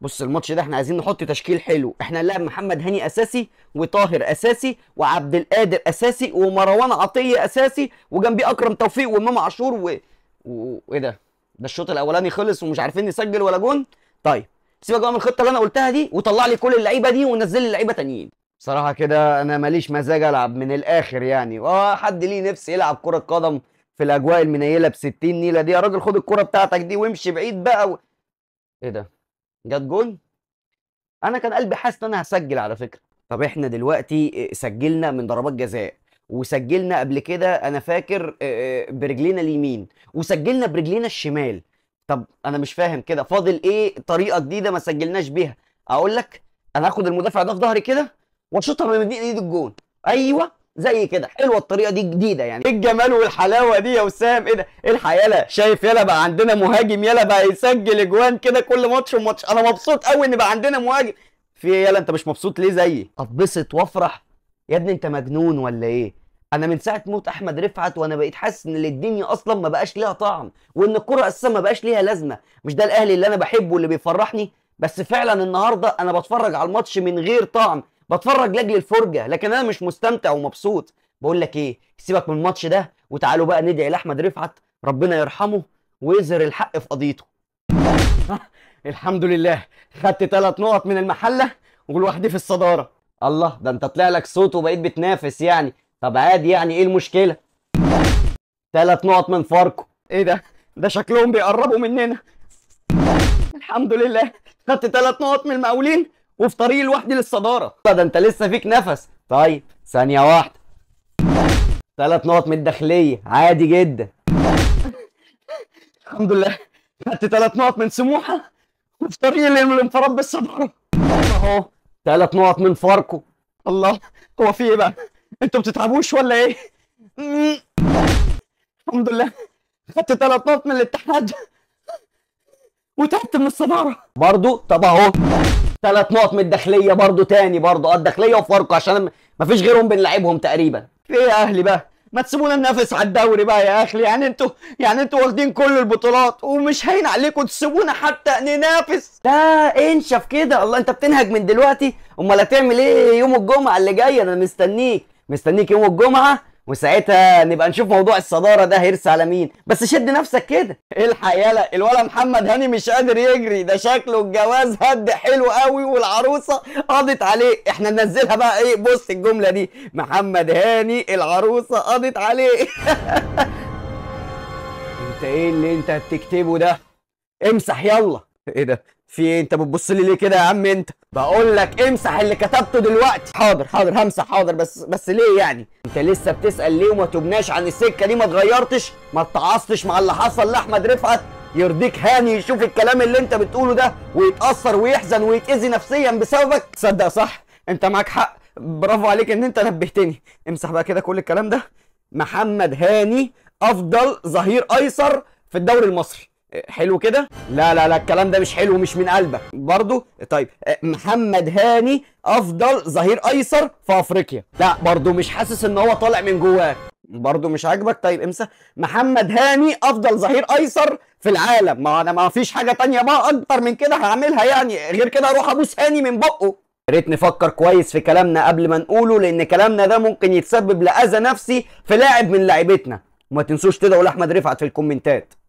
بص الماتش ده احنا عايزين نحط تشكيل حلو احنا لعب محمد هاني اساسي وطاهر اساسي وعبد القادر اساسي ومروان عطيه اساسي وجنبيه اكرم توفيق وامام عاشور و... و... وايه ده ده الشوط الاولاني خلص ومش عارفين نسجل ولا جون طيب سيبك بقى من الخطه اللي انا قلتها دي وطلع لي كل اللعيبه دي ونزل لي لعيبه تانيين صراحه كده انا ماليش مزاج العب من الاخر يعني حد ليه نفسي يلعب كره قدم في الاجواء المنيله ب 60 نيله دي يا راجل خد الكره بتاعتك دي وامشي بعيد بقى و... ايه ده جت جون انا كان قلبي حاسس ان انا هسجل على فكره طب احنا دلوقتي آه، سجلنا من ضربات جزاء وسجلنا قبل كده انا فاكر آه، آه، برجلينا اليمين وسجلنا برجلينا الشمال طب انا مش فاهم كده فاضل ايه طريقه جديده ما سجلناش بيها اقول لك انا هاخد المدافع ده في ظهري كده واشوطها من ايد الجون ايوه زي كده حلوه الطريقه دي جديده يعني ايه الجمال والحلاوه دي يا وسام ايه ده ايه الحياله شايف يلا بقى عندنا مهاجم يلا بقى يسجل اجوان كده كل ماتش وماتش انا مبسوط قوي ان بقى عندنا مهاجم في ايه يلا انت مش مبسوط ليه زيي اتبسط وافرح يا ابني انت مجنون ولا ايه انا من ساعه موت احمد رفعت وانا بقيت حاسس ان الدنيا اصلا ما بقاش ليها طعم وان الكره اساسا ما بقاش ليها لازمه مش ده الاهلي اللي انا بحبه واللي بيفرحني بس فعلا النهارده انا بتفرج على الماتش من غير طعم بتفرج لاجل الفرجه لكن انا مش مستمتع ومبسوط بقول لك ايه سيبك من الماتش ده وتعالوا بقى ندعي لاحمد رفعت ربنا يرحمه ويظهر الحق في قضيته الحمد لله خدت ثلاث نقط من المحله ولوحدي في الصداره الله ده انت طلع لك صوت وبقيت بتنافس يعني طب عادي يعني ايه المشكله ثلاث نقط من فاركو ايه ده ده شكلهم بيقربوا مننا الحمد لله خدت ثلاث نقط من المقاولين وفي طريق لوحدي للصداره ده انت لسه فيك نفس طيب ثانيه واحده ثلاث نقط من الداخليه عادي جدا الحمد لله خدت ثلاث نقط من سموحه وفي طريق للانفراد بالصداره اهو ثلاث نقط من فاركو الله هو في ايه بقى انتوا بتتعبوش ولا ايه الحمد لله خدت ثلاث نقط من الاتحاد وتعبت من الصداره برضو طب اهو ثلاث نقط من الداخليه برضو تاني برضو اه الداخليه وفاركو عشان مفيش غيرهم بنلعبهم تقريبا في ايه يا اهلي بقى ما تسيبونا ننافس على الدوري بقى يا اخلي يعني انتوا يعني انتوا واخدين كل البطولات ومش هين عليكم تسيبونا حتى ننافس لا انشف كده الله انت بتنهج من دلوقتي امال هتعمل ايه يوم الجمعه اللي جايه انا مستنيك مستنيك يوم الجمعه وساعتها نبقى نشوف موضوع الصداره ده هيرس على مين بس شد نفسك كده الحق يالا الولد محمد هاني مش قادر يجري ده شكله الجواز هد حلو قوي والعروسه قضت عليه احنا ننزلها بقى ايه بص الجمله دي محمد هاني العروسه قضت عليه انت ايه اللي انت بتكتبه ده امسح يلا ايه ده في ايه انت بتبص لي ليه كده يا عم انت بقول لك امسح اللي كتبته دلوقتي حاضر حاضر همسح حاضر بس بس ليه يعني انت لسه بتسال ليه وما تبناش عن السكه دي ما اتغيرتش ما اتعصتش مع اللي حصل لاحمد رفعت يرضيك هاني يشوف الكلام اللي انت بتقوله ده ويتاثر ويحزن ويتاذي نفسيا بسببك تصدق صح انت معاك حق برافو عليك ان انت نبهتني امسح بقى كده كل الكلام ده محمد هاني افضل ظهير ايسر في الدوري المصري حلو كده لا لا لا الكلام ده مش حلو مش من قلبك برضو طيب آه، محمد هاني افضل ظهير ايسر في افريقيا لا برضو مش حاسس ان هو طالع من جواك برضو مش عاجبك طيب امسح محمد هاني افضل ظهير ايسر في العالم ما انا ما فيش حاجه تانية بقى اكتر من كده هعملها يعني غير كده اروح ابوس هاني من بقه ريت نفكر كويس في كلامنا قبل ما نقوله لان كلامنا ده ممكن يتسبب لاذى نفسي في لاعب من لاعبتنا وما تنسوش تدعوا لاحمد رفعت في الكومنتات